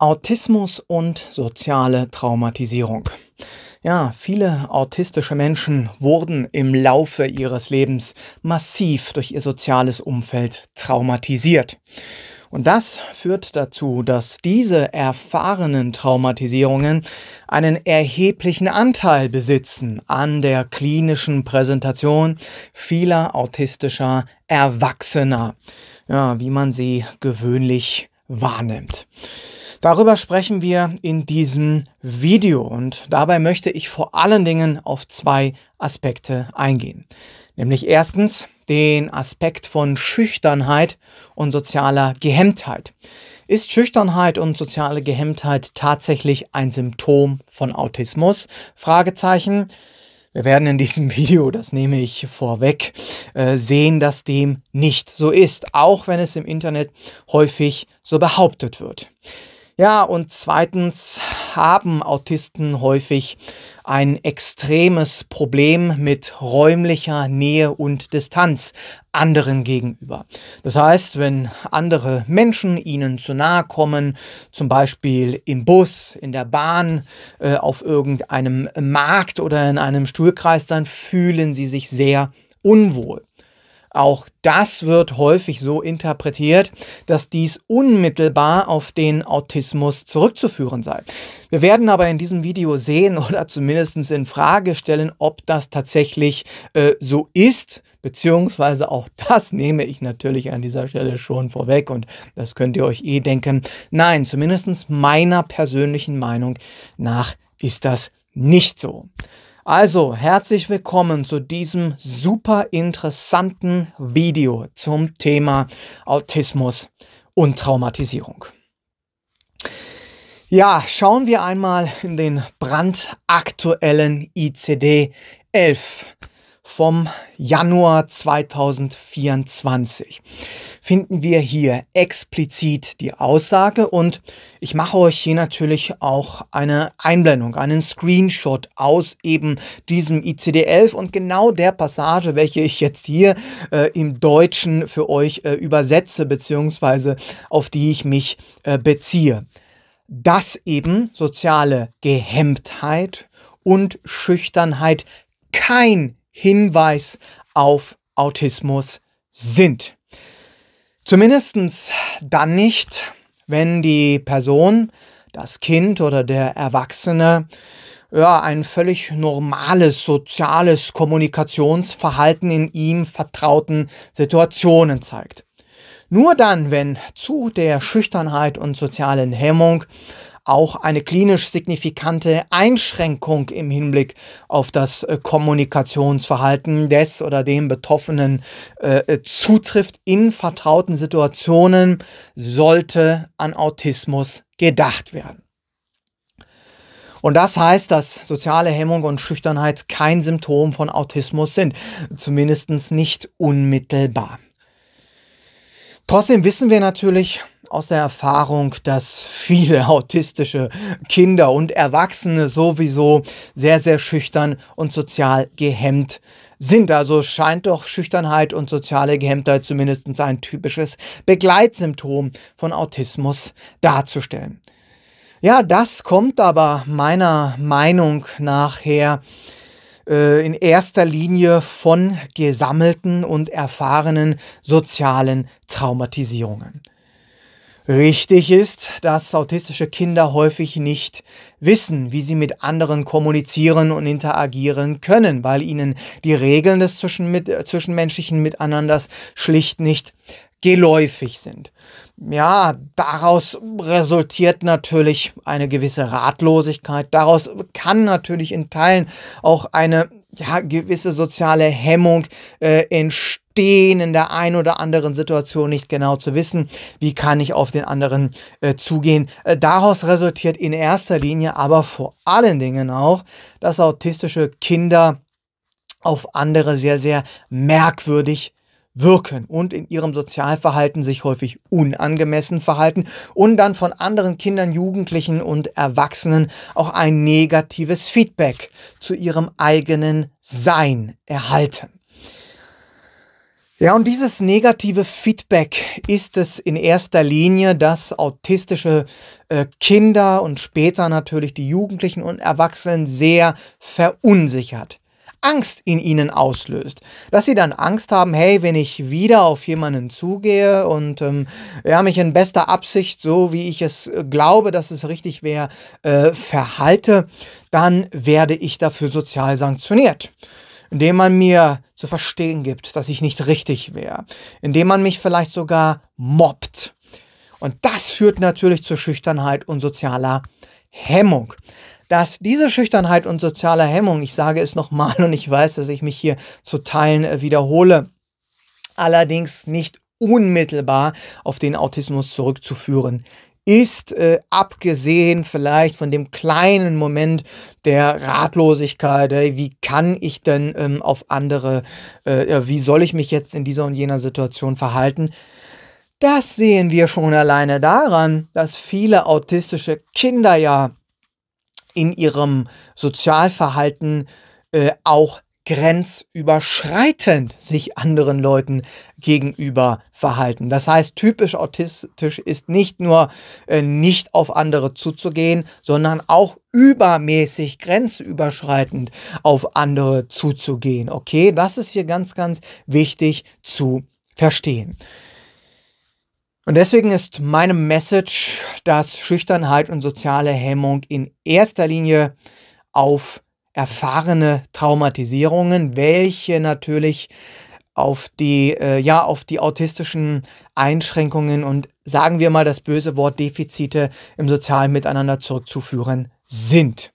Autismus und soziale Traumatisierung. Ja, viele autistische Menschen wurden im Laufe ihres Lebens massiv durch ihr soziales Umfeld traumatisiert. Und das führt dazu, dass diese erfahrenen Traumatisierungen einen erheblichen Anteil besitzen an der klinischen Präsentation vieler autistischer Erwachsener, ja, wie man sie gewöhnlich wahrnimmt. Darüber sprechen wir in diesem Video und dabei möchte ich vor allen Dingen auf zwei Aspekte eingehen. Nämlich erstens den Aspekt von Schüchternheit und sozialer Gehemmtheit. Ist Schüchternheit und soziale Gehemmtheit tatsächlich ein Symptom von Autismus? Fragezeichen. Wir werden in diesem Video, das nehme ich vorweg, äh, sehen, dass dem nicht so ist, auch wenn es im Internet häufig so behauptet wird. Ja, und zweitens haben Autisten häufig ein extremes Problem mit räumlicher Nähe und Distanz anderen gegenüber. Das heißt, wenn andere Menschen ihnen zu nahe kommen, zum Beispiel im Bus, in der Bahn, äh, auf irgendeinem Markt oder in einem Stuhlkreis, dann fühlen sie sich sehr unwohl. Auch das wird häufig so interpretiert, dass dies unmittelbar auf den Autismus zurückzuführen sei. Wir werden aber in diesem Video sehen oder zumindest in Frage stellen, ob das tatsächlich äh, so ist, beziehungsweise auch das nehme ich natürlich an dieser Stelle schon vorweg und das könnt ihr euch eh denken. Nein, zumindest meiner persönlichen Meinung nach ist das nicht so. Also, herzlich willkommen zu diesem super interessanten Video zum Thema Autismus und Traumatisierung. Ja, schauen wir einmal in den brandaktuellen ICD 11 vom Januar 2024 finden wir hier explizit die Aussage und ich mache euch hier natürlich auch eine Einblendung, einen Screenshot aus eben diesem ICD-11 und genau der Passage, welche ich jetzt hier äh, im Deutschen für euch äh, übersetze beziehungsweise auf die ich mich äh, beziehe. Dass eben soziale Gehemmtheit und Schüchternheit kein Hinweis auf Autismus sind. Zumindest dann nicht, wenn die Person, das Kind oder der Erwachsene, ja, ein völlig normales soziales Kommunikationsverhalten in ihm vertrauten Situationen zeigt. Nur dann, wenn zu der Schüchternheit und sozialen Hemmung auch eine klinisch signifikante Einschränkung im Hinblick auf das äh, Kommunikationsverhalten des oder dem Betroffenen äh, äh, zutrifft in vertrauten Situationen, sollte an Autismus gedacht werden. Und das heißt, dass soziale Hemmung und Schüchternheit kein Symptom von Autismus sind, zumindest nicht unmittelbar. Trotzdem wissen wir natürlich aus der Erfahrung, dass viele autistische Kinder und Erwachsene sowieso sehr, sehr schüchtern und sozial gehemmt sind. Also scheint doch Schüchternheit und soziale Gehemmtheit zumindest ein typisches Begleitsymptom von Autismus darzustellen. Ja, das kommt aber meiner Meinung nach nachher äh, in erster Linie von gesammelten und erfahrenen sozialen Traumatisierungen. Richtig ist, dass autistische Kinder häufig nicht wissen, wie sie mit anderen kommunizieren und interagieren können, weil ihnen die Regeln des zwischenmenschlichen Miteinanders schlicht nicht geläufig sind ja, daraus resultiert natürlich eine gewisse Ratlosigkeit. Daraus kann natürlich in Teilen auch eine ja, gewisse soziale Hemmung äh, entstehen, in der einen oder anderen Situation nicht genau zu wissen, wie kann ich auf den anderen äh, zugehen. Äh, daraus resultiert in erster Linie aber vor allen Dingen auch, dass autistische Kinder auf andere sehr, sehr merkwürdig wirken und in ihrem Sozialverhalten sich häufig unangemessen verhalten und dann von anderen Kindern, Jugendlichen und Erwachsenen auch ein negatives Feedback zu ihrem eigenen Sein erhalten. Ja, und dieses negative Feedback ist es in erster Linie, dass autistische äh, Kinder und später natürlich die Jugendlichen und Erwachsenen sehr verunsichert, Angst in ihnen auslöst. Dass sie dann Angst haben, hey, wenn ich wieder auf jemanden zugehe und ähm, ja, mich in bester Absicht, so wie ich es äh, glaube, dass es richtig wäre, äh, verhalte, dann werde ich dafür sozial sanktioniert indem man mir zu verstehen gibt, dass ich nicht richtig wäre, indem man mich vielleicht sogar mobbt. Und das führt natürlich zur Schüchternheit und sozialer Hemmung dass diese Schüchternheit und soziale Hemmung, ich sage es nochmal und ich weiß, dass ich mich hier zu Teilen äh, wiederhole, allerdings nicht unmittelbar auf den Autismus zurückzuführen ist, äh, abgesehen vielleicht von dem kleinen Moment der Ratlosigkeit, ey, wie kann ich denn ähm, auf andere, äh, wie soll ich mich jetzt in dieser und jener Situation verhalten, das sehen wir schon alleine daran, dass viele autistische Kinder ja in ihrem Sozialverhalten äh, auch grenzüberschreitend sich anderen Leuten gegenüber verhalten. Das heißt, typisch autistisch ist nicht nur äh, nicht auf andere zuzugehen, sondern auch übermäßig grenzüberschreitend auf andere zuzugehen. Okay, das ist hier ganz, ganz wichtig zu verstehen. Und deswegen ist meine Message, dass Schüchternheit und soziale Hemmung in erster Linie auf erfahrene Traumatisierungen, welche natürlich auf die, äh, ja, auf die autistischen Einschränkungen und sagen wir mal das böse Wort Defizite im sozialen Miteinander zurückzuführen sind.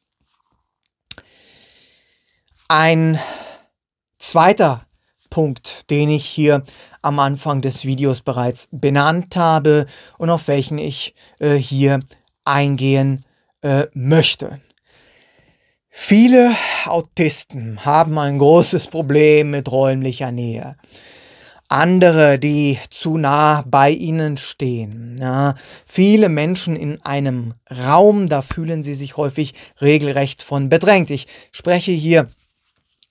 Ein zweiter Punkt, den ich hier am Anfang des Videos bereits benannt habe und auf welchen ich äh, hier eingehen äh, möchte. Viele Autisten haben ein großes Problem mit räumlicher Nähe. Andere, die zu nah bei ihnen stehen. Ja, viele Menschen in einem Raum, da fühlen sie sich häufig regelrecht von bedrängt. Ich spreche hier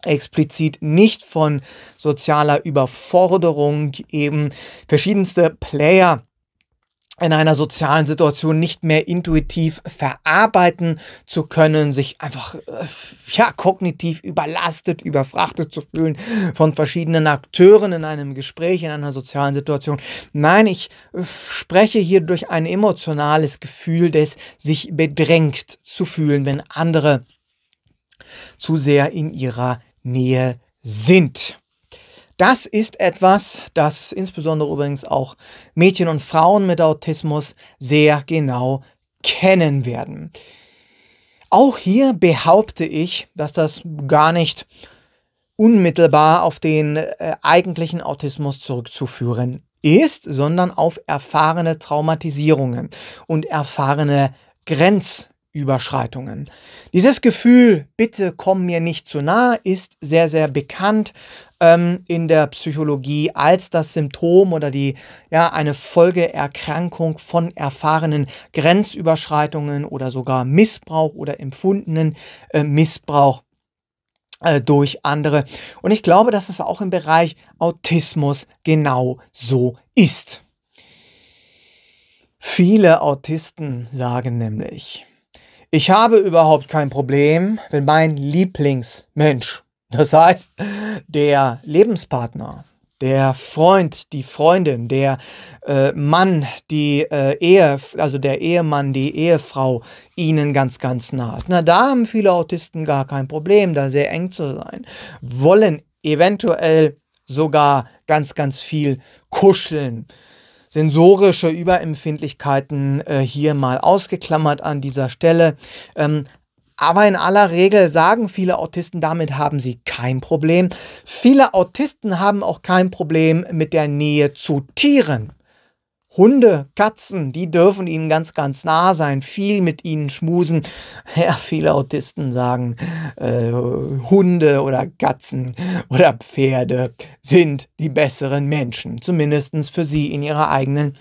explizit nicht von sozialer Überforderung, eben verschiedenste Player in einer sozialen Situation nicht mehr intuitiv verarbeiten zu können, sich einfach äh, ja kognitiv überlastet, überfrachtet zu fühlen von verschiedenen Akteuren in einem Gespräch, in einer sozialen Situation. Nein, ich äh, spreche hier durch ein emotionales Gefühl des sich bedrängt zu fühlen, wenn andere zu sehr in ihrer Nähe sind. Das ist etwas, das insbesondere übrigens auch Mädchen und Frauen mit Autismus sehr genau kennen werden. Auch hier behaupte ich, dass das gar nicht unmittelbar auf den äh, eigentlichen Autismus zurückzuführen ist, sondern auf erfahrene Traumatisierungen und erfahrene Grenz Überschreitungen. Dieses Gefühl, bitte komm mir nicht zu nah, ist sehr, sehr bekannt ähm, in der Psychologie als das Symptom oder die, ja, eine Folgeerkrankung von erfahrenen Grenzüberschreitungen oder sogar Missbrauch oder empfundenen äh, Missbrauch äh, durch andere. Und ich glaube, dass es auch im Bereich Autismus genau so ist. Viele Autisten sagen nämlich, ich habe überhaupt kein Problem, wenn mein Lieblingsmensch, das heißt der Lebenspartner, der Freund, die Freundin, der äh, Mann, die äh, Ehe, also der Ehemann, die Ehefrau ihnen ganz, ganz nah ist. Na, da haben viele Autisten gar kein Problem, da sehr eng zu sein, wollen eventuell sogar ganz, ganz viel kuscheln sensorische Überempfindlichkeiten äh, hier mal ausgeklammert an dieser Stelle. Ähm, aber in aller Regel sagen viele Autisten, damit haben sie kein Problem. Viele Autisten haben auch kein Problem mit der Nähe zu Tieren. Hunde, Katzen, die dürfen ihnen ganz, ganz nah sein, viel mit ihnen schmusen. Ja, viele Autisten sagen, äh, Hunde oder Katzen oder Pferde sind die besseren Menschen, zumindest für sie in ihrer eigenen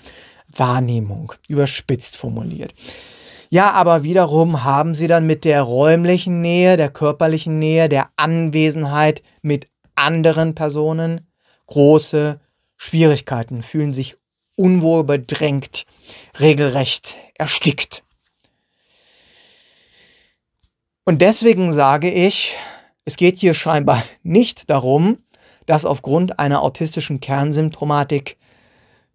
Wahrnehmung, überspitzt formuliert. Ja, aber wiederum haben sie dann mit der räumlichen Nähe, der körperlichen Nähe, der Anwesenheit mit anderen Personen große Schwierigkeiten, fühlen sich unwohl bedrängt, regelrecht erstickt. Und deswegen sage ich, es geht hier scheinbar nicht darum, dass aufgrund einer autistischen Kernsymptomatik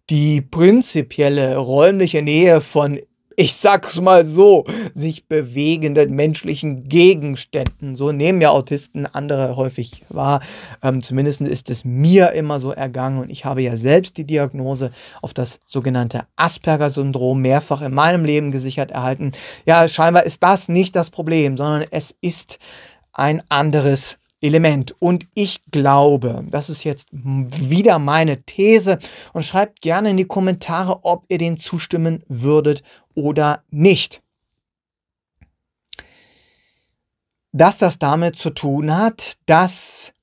die prinzipielle räumliche Nähe von ich sag's mal so, sich bewegenden menschlichen Gegenständen. So nehmen ja Autisten andere häufig wahr. Ähm, zumindest ist es mir immer so ergangen und ich habe ja selbst die Diagnose auf das sogenannte Asperger-Syndrom mehrfach in meinem Leben gesichert erhalten. Ja, scheinbar ist das nicht das Problem, sondern es ist ein anderes Element. Und ich glaube, das ist jetzt wieder meine These und schreibt gerne in die Kommentare, ob ihr dem zustimmen würdet oder nicht. Dass das damit zu tun hat, dass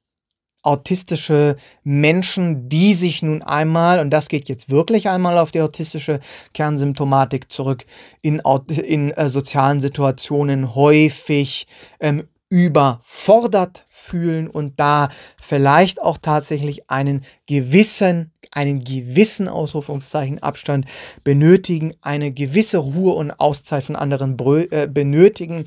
autistische Menschen, die sich nun einmal, und das geht jetzt wirklich einmal auf die autistische Kernsymptomatik zurück, in, in äh, sozialen Situationen häufig ähm, überfordert fühlen und da vielleicht auch tatsächlich einen gewissen, einen gewissen Ausrufungszeichen Abstand benötigen, eine gewisse Ruhe und Auszeit von anderen äh, benötigen,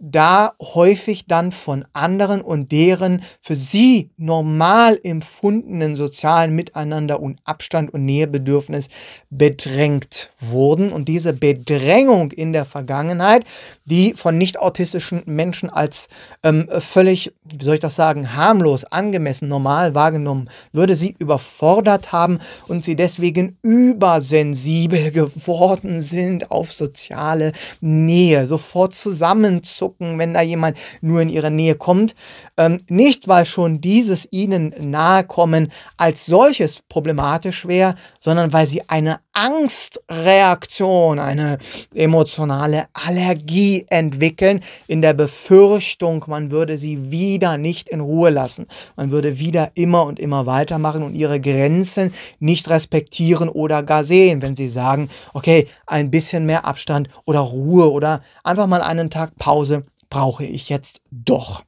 da häufig dann von anderen und deren für sie normal empfundenen sozialen Miteinander und Abstand und Nähebedürfnis bedrängt wurden. Und diese Bedrängung in der Vergangenheit, die von nicht autistischen Menschen als ähm, völlig, wie soll ich das sagen, harmlos, angemessen, normal wahrgenommen, würde sie überfordert haben und sie deswegen übersensibel geworden sind auf soziale Nähe, sofort zusammenzukommen gucken, wenn da jemand nur in ihre Nähe kommt. Ähm, nicht, weil schon dieses ihnen nahe kommen als solches problematisch wäre, sondern weil sie eine Angstreaktion, eine emotionale Allergie entwickeln, in der Befürchtung, man würde sie wieder nicht in Ruhe lassen. Man würde wieder immer und immer weitermachen und ihre Grenzen nicht respektieren oder gar sehen, wenn sie sagen, okay, ein bisschen mehr Abstand oder Ruhe oder einfach mal einen Tag Pause brauche ich jetzt doch.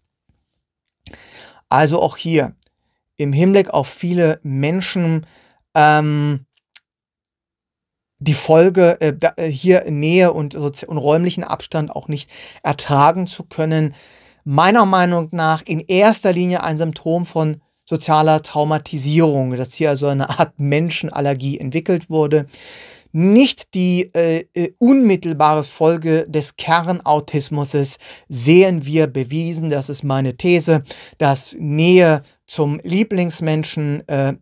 Also auch hier im Hinblick auf viele Menschen ähm, die Folge äh, äh hier Nähe und, und räumlichen Abstand auch nicht ertragen zu können, meiner Meinung nach in erster Linie ein Symptom von sozialer Traumatisierung, dass hier also eine Art Menschenallergie entwickelt wurde nicht die äh, äh, unmittelbare Folge des Kernautismus sehen wir bewiesen, das ist meine These, dass Nähe zum Lieblingsmenschen äh,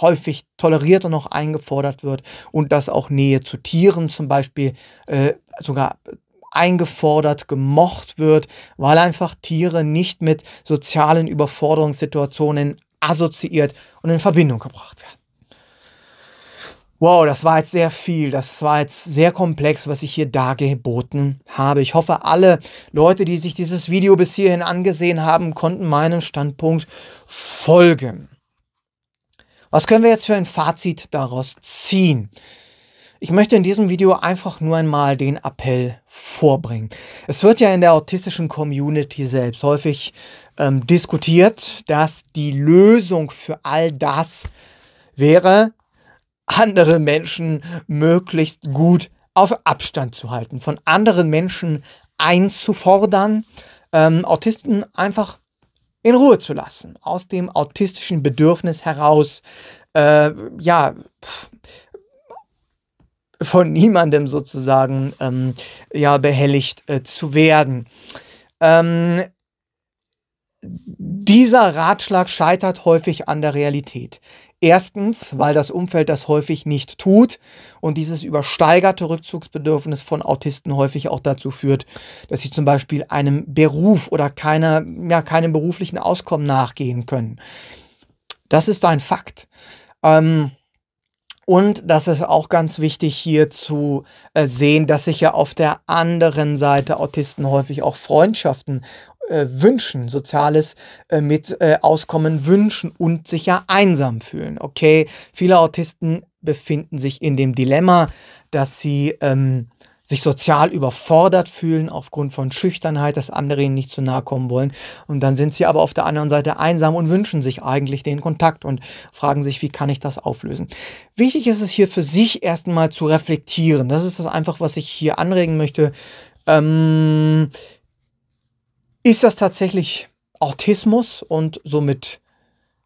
häufig toleriert und noch eingefordert wird und dass auch Nähe zu Tieren zum Beispiel äh, sogar eingefordert, gemocht wird, weil einfach Tiere nicht mit sozialen Überforderungssituationen assoziiert und in Verbindung gebracht werden wow, das war jetzt sehr viel, das war jetzt sehr komplex, was ich hier dargeboten habe. Ich hoffe, alle Leute, die sich dieses Video bis hierhin angesehen haben, konnten meinem Standpunkt folgen. Was können wir jetzt für ein Fazit daraus ziehen? Ich möchte in diesem Video einfach nur einmal den Appell vorbringen. Es wird ja in der autistischen Community selbst häufig ähm, diskutiert, dass die Lösung für all das wäre, andere Menschen möglichst gut auf Abstand zu halten, von anderen Menschen einzufordern, ähm, Autisten einfach in Ruhe zu lassen, aus dem autistischen Bedürfnis heraus, äh, ja, pff, von niemandem sozusagen ähm, ja, behelligt äh, zu werden. Ähm, dieser Ratschlag scheitert häufig an der Realität. Erstens, weil das Umfeld das häufig nicht tut und dieses übersteigerte Rückzugsbedürfnis von Autisten häufig auch dazu führt, dass sie zum Beispiel einem Beruf oder keiner, ja, keinem beruflichen Auskommen nachgehen können. Das ist ein Fakt. Ähm, und das ist auch ganz wichtig hier zu äh, sehen, dass sich ja auf der anderen Seite Autisten häufig auch Freundschaften äh, wünschen, soziales äh, mit äh, Auskommen wünschen und sich ja einsam fühlen. Okay, viele Autisten befinden sich in dem Dilemma, dass sie ähm, sich sozial überfordert fühlen aufgrund von Schüchternheit, dass andere ihnen nicht zu nahe kommen wollen. Und dann sind sie aber auf der anderen Seite einsam und wünschen sich eigentlich den Kontakt und fragen sich, wie kann ich das auflösen. Wichtig ist es hier für sich erstmal zu reflektieren. Das ist das einfach, was ich hier anregen möchte. Ähm, ist das tatsächlich Autismus und somit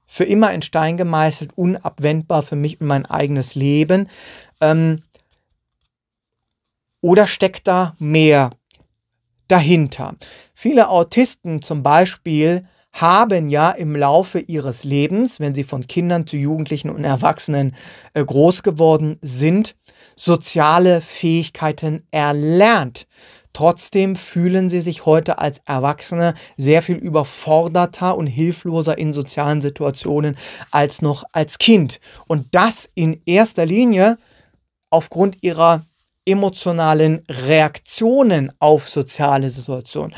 für immer in Stein gemeißelt, unabwendbar für mich und mein eigenes Leben? Ähm, oder steckt da mehr dahinter? Viele Autisten zum Beispiel haben ja im Laufe ihres Lebens, wenn sie von Kindern zu Jugendlichen und Erwachsenen äh, groß geworden sind, soziale Fähigkeiten erlernt. Trotzdem fühlen sie sich heute als Erwachsene sehr viel überforderter und hilfloser in sozialen Situationen als noch als Kind. Und das in erster Linie aufgrund ihrer emotionalen Reaktionen auf soziale Situationen.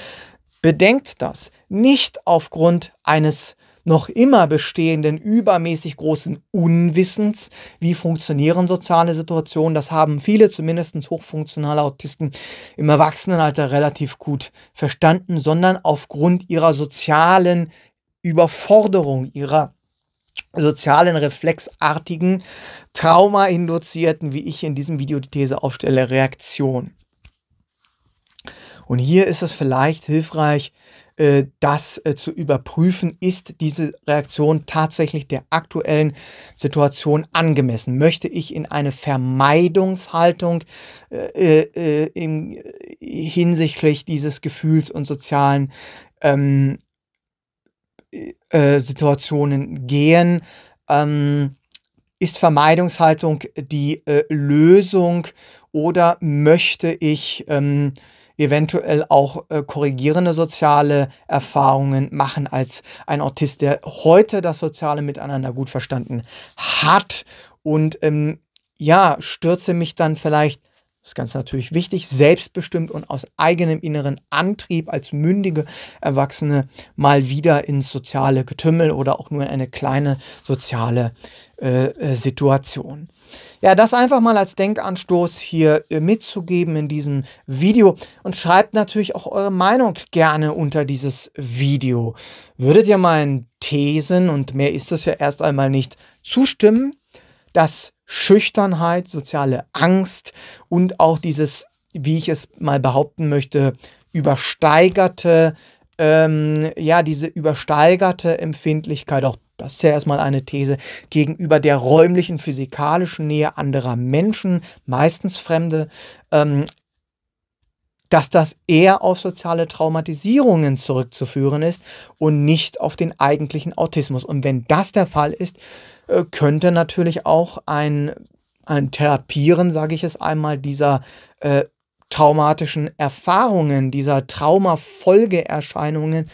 Bedenkt das nicht aufgrund eines noch immer bestehenden übermäßig großen Unwissens, wie funktionieren soziale Situationen. Das haben viele, zumindest hochfunktionale Autisten, im Erwachsenenalter relativ gut verstanden, sondern aufgrund ihrer sozialen Überforderung, ihrer sozialen, reflexartigen, traumainduzierten, wie ich in diesem Video die These aufstelle, Reaktion. Und hier ist es vielleicht hilfreich, äh, das äh, zu überprüfen, ist diese Reaktion tatsächlich der aktuellen Situation angemessen? Möchte ich in eine Vermeidungshaltung äh, äh, in, äh, hinsichtlich dieses Gefühls und sozialen ähm, äh, Situationen gehen. Ähm, ist Vermeidungshaltung die äh, Lösung oder möchte ich ähm, eventuell auch äh, korrigierende soziale Erfahrungen machen als ein Autist, der heute das soziale Miteinander gut verstanden hat und ähm, ja, stürze mich dann vielleicht das ganz natürlich wichtig, selbstbestimmt und aus eigenem inneren Antrieb als mündige Erwachsene mal wieder ins soziale Getümmel oder auch nur in eine kleine soziale äh, äh Situation. Ja, das einfach mal als Denkanstoß hier äh, mitzugeben in diesem Video und schreibt natürlich auch eure Meinung gerne unter dieses Video. Würdet ihr meinen Thesen und mehr ist es ja erst einmal nicht zustimmen, dass Schüchternheit, soziale Angst und auch dieses, wie ich es mal behaupten möchte, übersteigerte, ähm, ja, diese übersteigerte Empfindlichkeit, auch das ist ja erstmal eine These, gegenüber der räumlichen, physikalischen Nähe anderer Menschen, meistens Fremde, ähm, dass das eher auf soziale Traumatisierungen zurückzuführen ist und nicht auf den eigentlichen Autismus. Und wenn das der Fall ist, äh, könnte natürlich auch ein, ein Therapieren, sage ich es einmal, dieser äh, traumatischen Erfahrungen, dieser Traumafolgeerscheinungen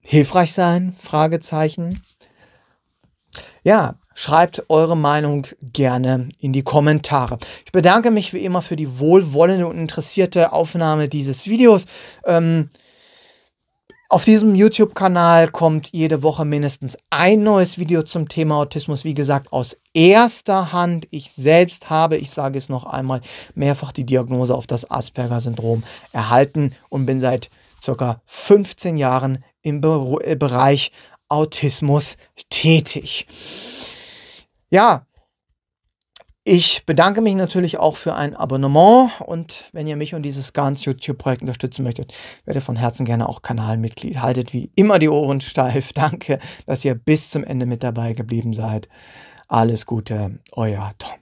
hilfreich sein? Fragezeichen. Ja, schreibt eure Meinung gerne in die Kommentare. Ich bedanke mich wie immer für die wohlwollende und interessierte Aufnahme dieses Videos. Ähm, auf diesem YouTube-Kanal kommt jede Woche mindestens ein neues Video zum Thema Autismus. Wie gesagt, aus erster Hand. Ich selbst habe, ich sage es noch einmal, mehrfach die Diagnose auf das Asperger-Syndrom erhalten und bin seit circa 15 Jahren im äh, Bereich Autismus tätig. Ja, ich bedanke mich natürlich auch für ein Abonnement und wenn ihr mich und dieses ganze YouTube-Projekt unterstützen möchtet, werdet von Herzen gerne auch Kanalmitglied. Haltet wie immer die Ohren steif. Danke, dass ihr bis zum Ende mit dabei geblieben seid. Alles Gute, euer Tom.